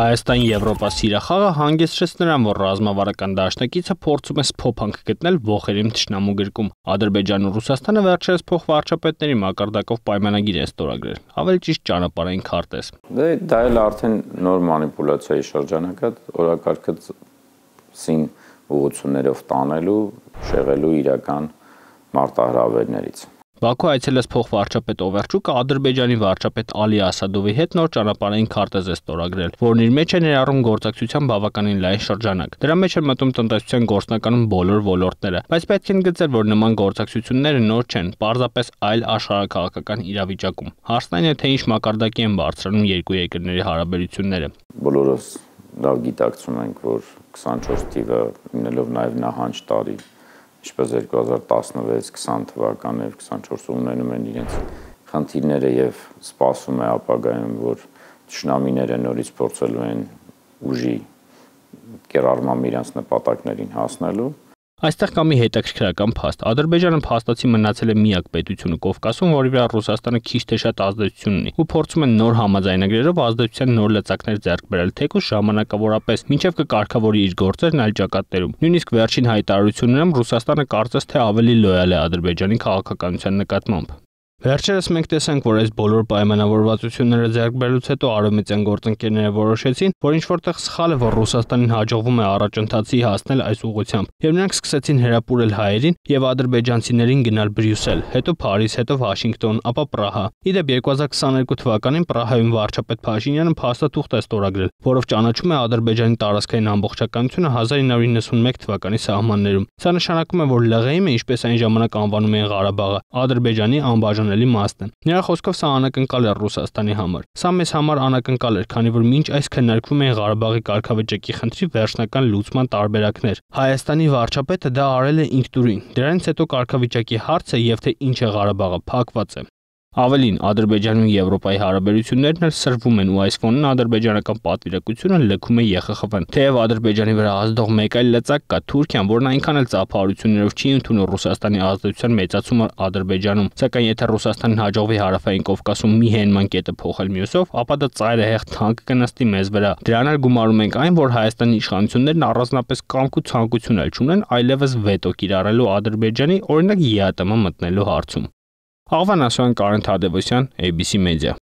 Հայաստանի Եվրոպա սիրախաղը հանգեցրեց նրան, որ ռազմավարական դաշնակիցը փորձում է սփոփանք գտնել ողերիմ ճշնամու գրկում։ Ադրբեջանն ու Ռուսաստանը վերջերս փոխվարչապետների մակարդակով պայմանագիր են ստորագրել, ավելի ճիշտ ճանապարհային քարտեզ։ Դե դա էլ արդեն նոր մանիպուլյացիայի շրջանակ է, օրակարգը սին ուղություններով տանելու, շեղելու իրական մարտահրավերներից։ Բաքու այցելած փոխվարչապետ Օվերչուկը Ադրբեջանի վարչապետ Ալի Ասադովի հետ նոր ճանապարհային քարտեզ է ստորագրել, որն իր մեջ է ներառում գործակցության բավականին լայն շրջանակ։ Դրա մեջ են մտնում տնտեսության գործնականում բոլոր ոլորտները, բայց պետք է ընդգծել, որ նման գործակցությունները նոր չեն, պարզապես այլ աշխարհակաղակական իրավիճակում։ Հարցն այն է, թե ինչ մակարդակի են բարձրանում երկու երկրների հարաբերությունները։ Բոլորս լավ գիտակցում ենք, որ 24 թիվը ունելով նաև նահանջ տարի ինչպես 2016-20 թվականը եւ 24-ը ունենում են իրենց խնդիրները եւ սպասում է ապագայում, որ ճշնամիները նորից փորձելու են ուժի կերարմամ իրենց նպատակներին հասնելու Այստեղ կա մի հետաքրքրական փաստ։ Ադրբեջանը փաստացի մնացել է միակ պետությունը Կովկասում, որի վրա Ռուսաստանը քիչ թե շատ ազդեցություն ունի ու փորձում են նոր համաձայնագրերով ազդեցության նոր լծակներ ձեռք բերել, թեկուզ ժամանակավորապես, ինչև կկարգավորի իր գործերն այլ ճակատներում։ Նույնիսկ վերջին հայտարարություններում Ռուսաստանը կարծես թե ավելի լոյալ է Ադրբեջանի քաղաքականության նկատմամբ։ Վերջերս մենք տեսանք, որ այս բոլոր պայմանավորվածությունները ձեռք բերելուց հետո արևմտյան գործընկերները որոշեցին, որ ինչ որտեղ սխալ է, որ Ռուսաստանին հաջողվում է առաջընթացի հասնել այս ուղղությամբ։ Եվ նրանք սկսեցին հրապուրել հայերին եւ ադրբեջանցիներին գնալ Բրյուսել, հետո Փարիզ, հետո Վաշինգտոն, ապա Պրահա։ Իդեպ 2022 թվականին Պրահայում վարչապետ Փաշինյանը փաստաթուղթ է ստորագրել, որով ճանաչում է Ադրբեջանի տարածքային ամբողջականությունը 1991 թվականի սահմաններում։ Սա նշանակում է, որ լղեիմը, ինչպես այն ժամանակ անվանում էին Ղարաբաղը, Ադրբեջանի անբաժան անընդունելի մասն է։ Նրա խոսքով սա անակնկալ է Ռուսաստանի համար։ Սա մեզ համար անակնկալ էր, քանի որ մինչ այս քննարկվում էին Ղարաբաղի կարգավիճակի խնդրի վերջնական լուծման տարբերակներ։ Հայաստանի վարչապետը դա արել է ինքնուրույն։ Դրանից հետո կարգավիճակի հարցը եւ թե ինչ է Ղարաբաղը փակված է։ Ավելին, Ադրբեջանի ու Եվրոպայի հարաբերություններն էլ սրվում են ու այս ֆոնին ադրբեջանական պատվիրակությունը լքում է ԵԽԽՎ-ն։ Թեև Ադրբեջանի վրա ազդող մեկ այլ լծակ կա Թուրքիան, որն այնքան էլ ծափահարություններով չի ընդունում Ռուսաստանի ազդեցության մեծացումը Ադրբեջանում, սակայն եթե Ռուսաստանին հաջողվի Հարավային Կովկասում մի հենման կետը փոխել մյուսով, ապա դա ծայրահեղ թանկ կնստի մեզ վրա։ Դրան էլ գումարում ենք այն, որ Հայաստանի իշխանություններն առանձնապես կամք ու ցանկություն էլ չունեն այլևս վետո կիրառելու Ադրբեջանի օրինակ ԵԱՏՄ մտնելու հարցում։ Աղվան Ասյան Կարեն Թադևոսյան, ABC Media